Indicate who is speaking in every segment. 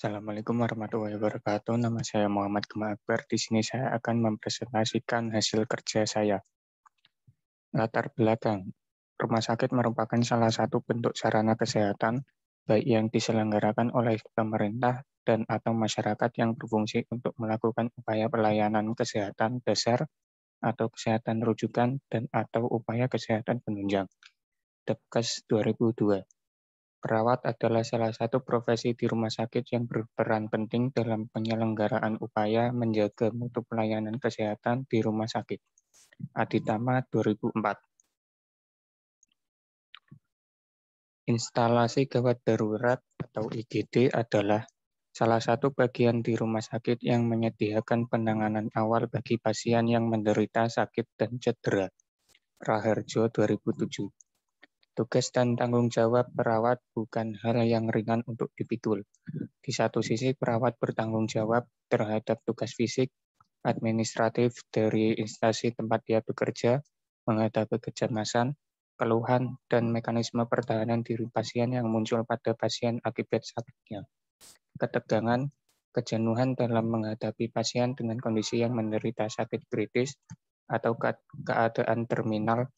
Speaker 1: Assalamualaikum warahmatullahi wabarakatuh. Nama saya Muhammad Gema Akbar. Di sini saya akan mempresentasikan hasil kerja saya. Latar belakang. Rumah sakit merupakan salah satu bentuk sarana kesehatan, baik yang diselenggarakan oleh pemerintah dan atau masyarakat yang berfungsi untuk melakukan upaya pelayanan kesehatan dasar atau kesehatan rujukan dan atau upaya kesehatan penunjang. Depkes 2002. Perawat adalah salah satu profesi di rumah sakit yang berperan penting dalam penyelenggaraan upaya menjaga mutu pelayanan kesehatan di rumah sakit. Aditama 2004 Instalasi gawat darurat atau IGD adalah salah satu bagian di rumah sakit yang menyediakan penanganan awal bagi pasien yang menderita sakit dan cedera. Raharjo 2007 Tugas dan tanggung jawab perawat bukan hal yang ringan untuk dipikul. Di satu sisi, perawat bertanggung jawab terhadap tugas fisik, administratif dari instansi tempat dia bekerja, menghadapi kecemasan, keluhan, dan mekanisme pertahanan diri pasien yang muncul pada pasien akibat sakitnya. Ketegangan, kejenuhan dalam menghadapi pasien dengan kondisi yang menderita sakit kritis atau keadaan terminal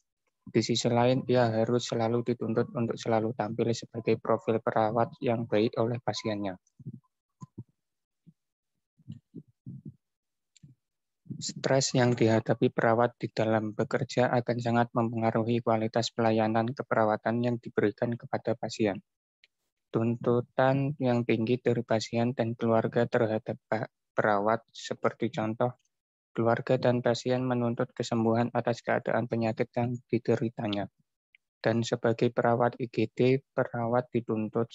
Speaker 1: di sisi lain, ia harus selalu dituntut untuk selalu tampil sebagai profil perawat yang baik oleh pasiennya. Stres yang dihadapi perawat di dalam bekerja akan sangat mempengaruhi kualitas pelayanan keperawatan yang diberikan kepada pasien. Tuntutan yang tinggi dari pasien dan keluarga terhadap perawat, seperti contoh keluarga dan pasien menuntut kesembuhan atas keadaan penyakit yang dideritanya. Dan sebagai perawat IGD, perawat dituntut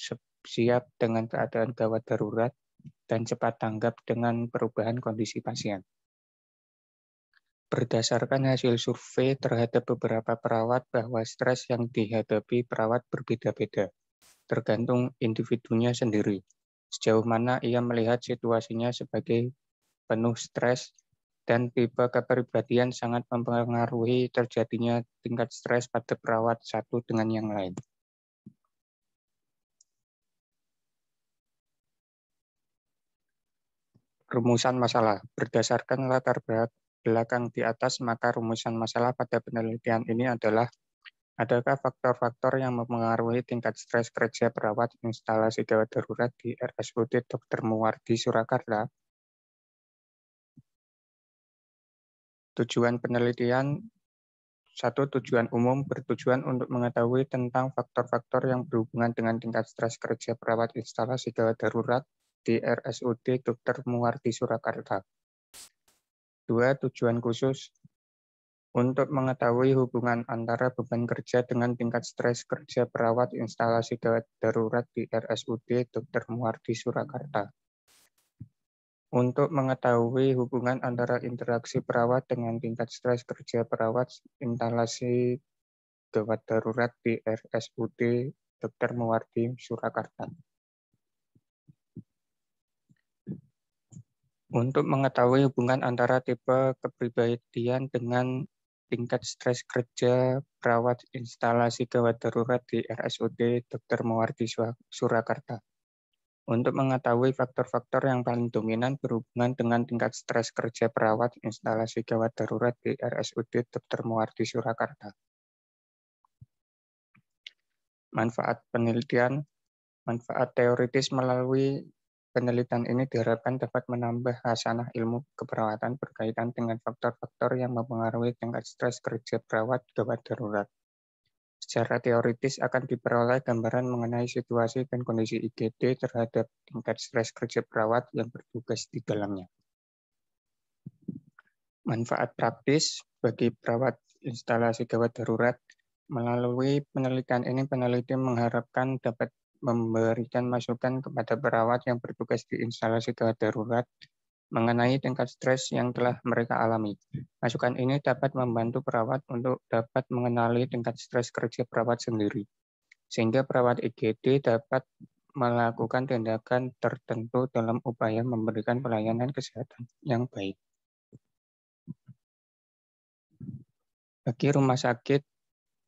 Speaker 1: siap dengan keadaan gawat darurat dan cepat tanggap dengan perubahan kondisi pasien. Berdasarkan hasil survei terhadap beberapa perawat bahwa stres yang dihadapi perawat berbeda-beda, tergantung individunya sendiri. Sejauh mana ia melihat situasinya sebagai penuh stres dan tipe kepribadian sangat mempengaruhi terjadinya tingkat stres pada perawat satu dengan yang lain. Rumusan masalah berdasarkan latar belakang di atas, maka rumusan masalah pada penelitian ini adalah Adakah faktor-faktor yang mempengaruhi tingkat stres kerja perawat instalasi gawat darurat di RSUD Dr. Muwardi Surakarta Tujuan penelitian satu tujuan umum bertujuan untuk mengetahui tentang faktor-faktor yang berhubungan dengan tingkat stres kerja perawat instalasi gawat darurat di RSUD Dr. Muwardi Surakarta. Dua tujuan khusus untuk mengetahui hubungan antara beban kerja dengan tingkat stres kerja perawat instalasi gawat darurat di RSUD Dr. Muwardi Surakarta untuk mengetahui hubungan antara interaksi perawat dengan tingkat stres kerja perawat instalasi gawat darurat di RSUD Dr. Muwardi Surakarta. Untuk mengetahui hubungan antara tipe kepribadian dengan tingkat stres kerja perawat instalasi gawat darurat di RSUD Dr. Muwardi Surakarta untuk mengetahui faktor-faktor yang paling dominan berhubungan dengan tingkat stres kerja perawat instalasi gawat darurat di RSUD Dr. Muardi Surakarta. Manfaat penelitian, manfaat teoritis melalui penelitian ini diharapkan dapat menambah hasanah ilmu keperawatan berkaitan dengan faktor-faktor yang mempengaruhi tingkat stres kerja perawat gawat darurat secara teoritis akan diperoleh gambaran mengenai situasi dan kondisi IGD terhadap tingkat stres kerja perawat yang bertugas di dalamnya. Manfaat praktis bagi perawat instalasi gawat darurat melalui penelitian ini peneliti mengharapkan dapat memberikan masukan kepada perawat yang bertugas di instalasi gawat darurat mengenai tingkat stres yang telah mereka alami. Masukan ini dapat membantu perawat untuk dapat mengenali tingkat stres kerja perawat sendiri, sehingga perawat IGD dapat melakukan tindakan tertentu dalam upaya memberikan pelayanan kesehatan yang baik. Bagi rumah sakit,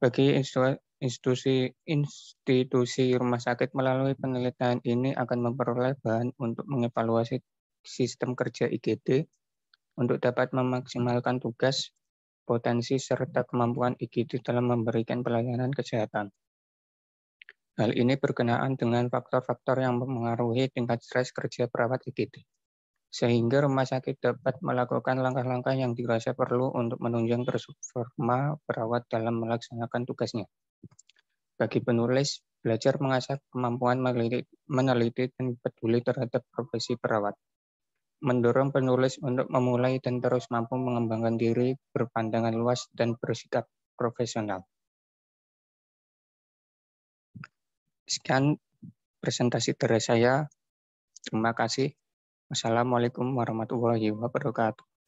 Speaker 1: bagi institusi institusi rumah sakit melalui penelitian ini akan memperoleh bahan untuk mengevaluasi sistem kerja IGD untuk dapat memaksimalkan tugas, potensi, serta kemampuan IGD dalam memberikan pelayanan kesehatan. Hal ini berkenaan dengan faktor-faktor yang mempengaruhi tingkat stres kerja perawat IGD, sehingga rumah sakit dapat melakukan langkah-langkah yang dirasa perlu untuk menunjang performa perawat dalam melaksanakan tugasnya. Bagi penulis, belajar mengasah kemampuan meneliti dan peduli terhadap profesi perawat mendorong penulis untuk memulai dan terus mampu mengembangkan diri, berpandangan luas, dan bersikap profesional. Sekian presentasi dari saya. Terima kasih. Wassalamualaikum warahmatullahi wabarakatuh.